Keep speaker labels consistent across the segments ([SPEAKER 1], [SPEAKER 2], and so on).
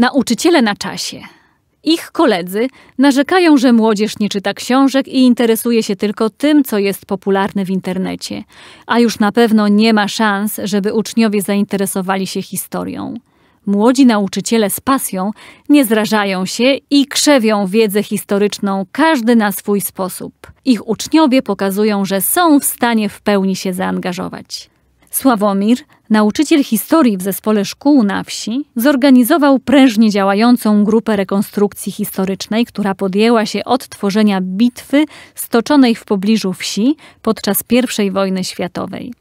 [SPEAKER 1] Nauczyciele na czasie. Ich koledzy narzekają, że młodzież nie czyta książek i interesuje się tylko tym, co jest popularne w internecie, a już na pewno nie ma szans, żeby uczniowie zainteresowali się historią. Młodzi nauczyciele z pasją nie zrażają się i krzewią wiedzę historyczną, każdy na swój sposób. Ich uczniowie pokazują, że są w stanie w pełni się zaangażować. Sławomir, nauczyciel historii w zespole szkół na wsi, zorganizował prężnie działającą grupę rekonstrukcji historycznej, która podjęła się odtworzenia bitwy stoczonej w pobliżu wsi podczas I wojny światowej.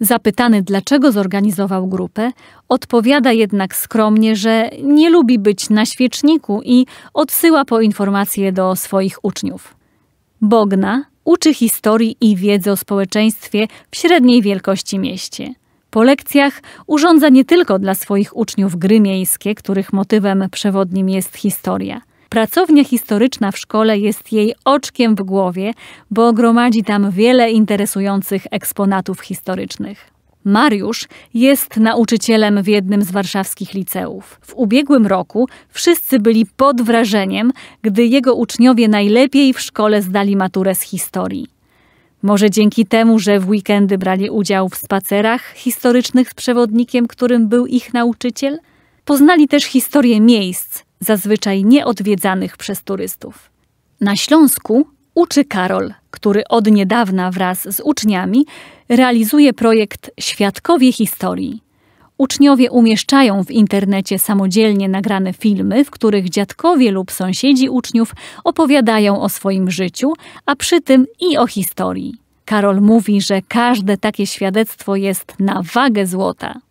[SPEAKER 1] Zapytany, dlaczego zorganizował grupę, odpowiada jednak skromnie, że nie lubi być na świeczniku i odsyła po informacje do swoich uczniów. Bogna uczy historii i wiedzy o społeczeństwie w średniej wielkości mieście. Po lekcjach urządza nie tylko dla swoich uczniów gry miejskie, których motywem przewodnim jest historia. Pracownia historyczna w szkole jest jej oczkiem w głowie, bo gromadzi tam wiele interesujących eksponatów historycznych. Mariusz jest nauczycielem w jednym z warszawskich liceów. W ubiegłym roku wszyscy byli pod wrażeniem, gdy jego uczniowie najlepiej w szkole zdali maturę z historii. Może dzięki temu, że w weekendy brali udział w spacerach historycznych z przewodnikiem, którym był ich nauczyciel? Poznali też historię miejsc, zazwyczaj nieodwiedzanych przez turystów. Na Śląsku uczy Karol – który od niedawna wraz z uczniami realizuje projekt Świadkowie Historii. Uczniowie umieszczają w internecie samodzielnie nagrane filmy, w których dziadkowie lub sąsiedzi uczniów opowiadają o swoim życiu, a przy tym i o historii. Karol mówi, że każde takie świadectwo jest na wagę złota.